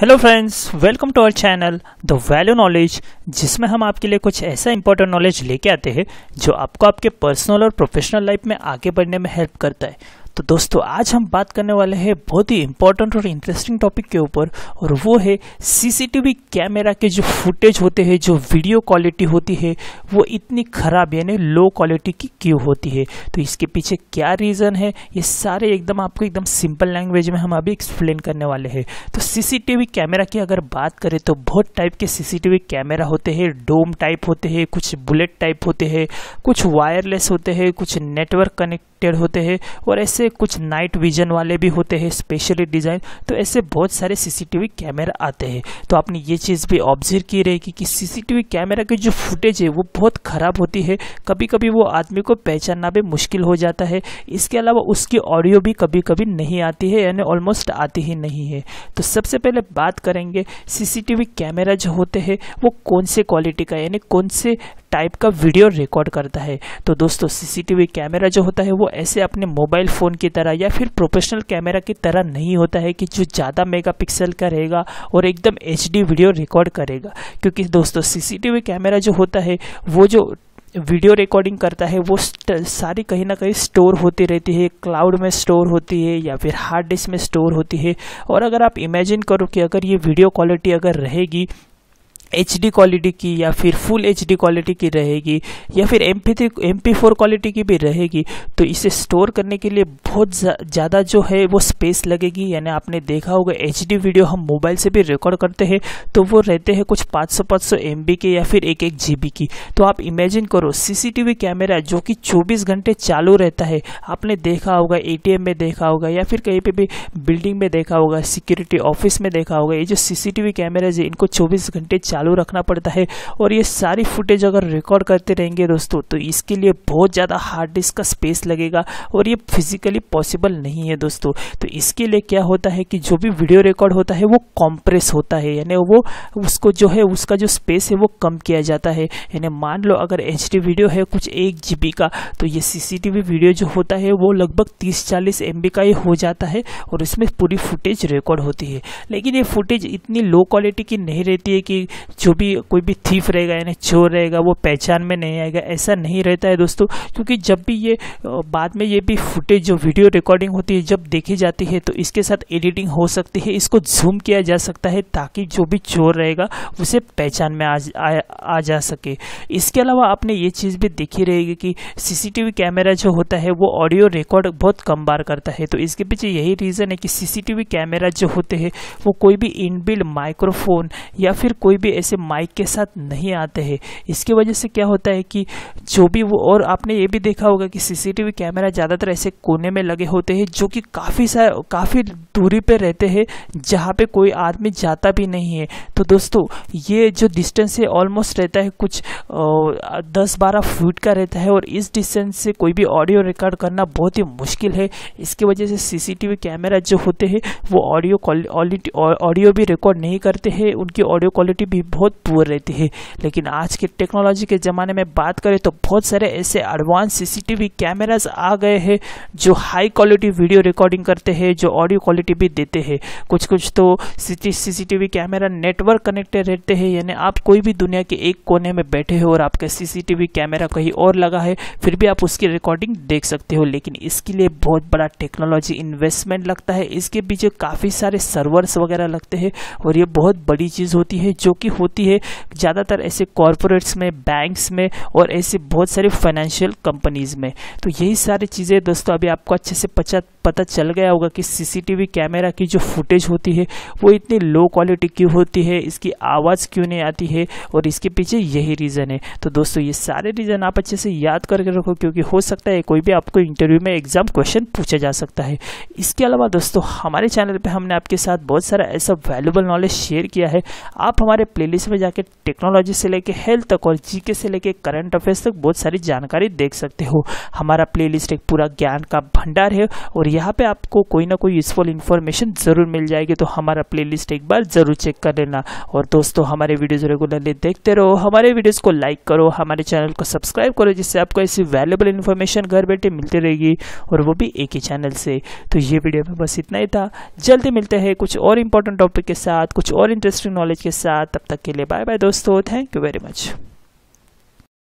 hello friends welcome to our channel the value knowledge जिसमें हम आपके लिए कुछ ऐसा इंपॉर्टेंट नॉलेज लेके आते हैं जो आपको आपके पर्सनल और प्रोफेशनल लाइफ में आगे बढ़ने में हेल्प करता है तो दोस्तों आज हम बात करने वाले हैं बहुत ही इंपॉर्टेंट और इंटरेस्टिंग टॉपिक के ऊपर और वो है सीसीटीवी कैमरा के जो फुटेज होते हैं जो वीडियो क्वालिटी होती है वो इतनी खराब यानी लो क्वालिटी की क्यों होती है तो इसके पीछे क्या रीज़न है ये सारे एकदम आपको एकदम सिंपल लैंग्वेज में हम अभी एक्सप्लेन करने वाले हैं तो सीसीटीवी कैमरा की अगर बात करें तो बहुत टाइप के सीसीटीवी कैमरा होते हैं डोम टाइप होते हैं कुछ बुलेट टाइप होते हैं कुछ वायरलेस होते हैं कुछ नेटवर्क कनेक्ट कनेक्टेड होते हैं और ऐसे कुछ नाइट विजन वाले भी होते हैं स्पेशली डिज़ाइन तो ऐसे बहुत सारे सीसीटीवी कैमरा आते हैं तो आपने ये चीज़ भी ऑब्जर्व की रहेगी कि सीसीटीवी कैमरा की जो फुटेज है वो बहुत ख़राब होती है कभी कभी वो आदमी को पहचानना भी मुश्किल हो जाता है इसके अलावा उसकी ऑडियो भी कभी कभी नहीं आती है यानी ऑलमोस्ट आती ही नहीं है तो सबसे पहले बात करेंगे सीसीटीवी कैमरा जो होते हैं वो कौन से क्वालिटी का यानी कौन से टाइप का वीडियो रिकॉर्ड करता है तो दोस्तों सीसीटीवी कैमरा जो होता है वो ऐसे अपने मोबाइल फ़ोन की तरह या फिर प्रोफेशनल कैमरा की तरह नहीं होता है कि जो ज़्यादा मेगापिक्सल का रहेगा और एकदम एच वीडियो रिकॉर्ड करेगा क्योंकि दोस्तों सीसीटीवी कैमरा जो होता है वो जो वीडियो रिकॉर्डिंग करता है वो सारी कहीं ना कहीं स्टोर होती रहती है क्लाउड में स्टोर होती है या फिर हार्ड डिस्क में स्टोर होती है और अगर आप इमेजिन करो कि अगर ये वीडियो क्वालिटी अगर रहेगी एच डी क्वालिटी की या फिर फुल एच डी क्वालिटी की रहेगी या फिर M P three M P four quality की भी रहेगी तो इसे स्टोर करने के लिए बहुत ज़्यादा जो है वो स्पेस लगेगी यानी आपने देखा होगा एच डी वीडियो हम मोबाइल से भी रिकॉर्ड करते हैं तो वो रहते हैं कुछ पाँच सौ पाँच सौ एम बी के या फिर एक एक जी बी की तो आप इमेजिन करो C C T V camera जो कि चौबीस घंटे चालू रहता है आपने देखा होगा ए टी एम में देखा होगा या फिर कहीं पर भी बिल्डिंग में देखा होगा सिक्योरिटी ऑफिस में देखा होगा ये जो C C T V cameras है इनको चौबीस घंटे चालू रखना पड़ता है और ये सारी फुटेज अगर रिकॉर्ड करते रहेंगे दोस्तों तो इसके लिए बहुत ज़्यादा हार्ड डिस्क का स्पेस लगेगा और ये फिजिकली पॉसिबल नहीं है दोस्तों तो इसके लिए क्या होता है कि जो भी वीडियो रिकॉर्ड होता है वो कॉम्प्रेस होता है यानी वो उसको जो है उसका जो स्पेस है वो कम किया जाता है यानी मान लो अगर एच वीडियो है कुछ एक जी का तो ये सी वीडियो जो होता है वो लगभग तीस चालीस एम का ही हो जाता है और इसमें पूरी फुटेज रिकॉर्ड होती है लेकिन ये फुटेज इतनी लो क्वालिटी की नहीं रहती है कि जो भी कोई भी थीफ रहेगा यानी चोर रहेगा वो पहचान में नहीं आएगा ऐसा नहीं रहता है दोस्तों क्योंकि जब भी ये बाद में ये भी फुटेज जो वीडियो रिकॉर्डिंग होती है जब देखी जाती है तो इसके साथ एडिटिंग हो सकती है इसको जूम किया जा सकता है ताकि जो भी चोर रहेगा उसे पहचान में आ, आ, आ जा सके इसके अलावा आपने ये चीज़ भी देखी रहेगी कि सीसीटीवी कैमरा जो होता है वो ऑडियो रिकॉर्ड बहुत कम बार करता है तो इसके पीछे यही रीज़न है कि सीसीटीवी कैमरा जो होते हैं वो कोई भी इनबिल्ड माइक्रोफोन या फिर कोई भी ऐसे माइक के साथ नहीं आते हैं इसकी वजह से क्या होता है कि जो भी वो और आपने ये भी देखा होगा कि सीसीटीवी कैमरा ज़्यादातर ऐसे कोने में लगे होते हैं जो कि काफ़ी सा काफ़ी दूरी पर रहते हैं जहाँ पे कोई आदमी जाता भी नहीं है तो दोस्तों ये जो डिस्टेंस है ऑलमोस्ट रहता है कुछ दस बारह फुट का रहता है और इस डिस्टेंस से कोई भी ऑडियो रिकॉर्ड करना बहुत ही मुश्किल है इसकी वजह से सीसीटीवी कैमरा जो होते हैं वो ऑडियो क्वालिटी ऑडियो भी रिकॉर्ड नहीं करते हैं उनकी ऑडियो क्वालिटी भी बहुत पुअर रहती है लेकिन आज के टेक्नोलॉजी के ज़माने में बात करें तो बहुत सारे ऐसे एडवांस सीसीटीवी कैमरास आ गए हैं जो हाई क्वालिटी वीडियो रिकॉर्डिंग करते हैं जो ऑडियो क्वालिटी भी देते हैं कुछ कुछ तो सीसीटीवी कैमरा नेटवर्क कनेक्टेड रहते हैं यानी आप कोई भी दुनिया के एक कोने में बैठे हो और आपका सीसीटीवी कैमरा कहीं और लगा है फिर भी आप उसकी रिकॉर्डिंग देख सकते हो लेकिन इसके लिए बहुत बड़ा टेक्नोलॉजी इन्वेस्टमेंट लगता है इसके पीछे काफ़ी सारे सर्वर्स वगैरह लगते हैं और ये बहुत बड़ी चीज़ होती है जो कि होती है ज़्यादातर ऐसे कॉरपोरेट्स में बैंक्स में और ऐसे बहुत सारे फाइनेंशियल कंपनीज़ में तो यही सारी चीज़ें दोस्तों अभी आपको अच्छे से पचा पता चल गया होगा कि सीसीटीवी कैमरा की जो फुटेज होती है वो इतनी लो क्वालिटी की होती है इसकी आवाज़ क्यों नहीं आती है और इसके पीछे यही रीज़न है तो दोस्तों ये सारे रीज़न आप अच्छे से याद करके रखो क्योंकि हो सकता है कोई भी आपको इंटरव्यू में एग्ज़ाम क्वेश्चन पूछा जा सकता है इसके अलावा दोस्तों हमारे चैनल पर हमने आपके साथ बहुत सारा ऐसा वैल्यूबल नॉलेज शेयर किया है आप हमारे प्ले प्लेलिस्ट में जाके टेक्नोलॉजी से लेके हेल्थ तक और जीके से लेके करंट अफेयर्स तक बहुत सारी जानकारी देख सकते हो हमारा प्लेलिस्ट एक पूरा ज्ञान का भंडार है और यहाँ पे आपको कोई ना कोई यूजफुल इन्फॉर्मेशन ज़रूर मिल जाएगी तो हमारा प्ले एक बार ज़रूर चेक कर लेना और दोस्तों हमारे वीडियोज़ रेगुलरली देखते रहो हमारे वीडियोज़ को लाइक करो हमारे चैनल को सब्सक्राइब करो जिससे आपको ऐसी वैल्यूबल इन्फॉर्मेशन घर बैठे मिलती रहेगी और वो भी एक ही चैनल से तो ये वीडियो में बस इतना ही था जल्दी मिलते हैं कुछ और इंपॉर्टेंट टॉपिक के साथ कुछ और इंटरेस्टिंग नॉलेज के साथ तक के लिए बाय बाय दोस्तों थैंक यू वेरी मच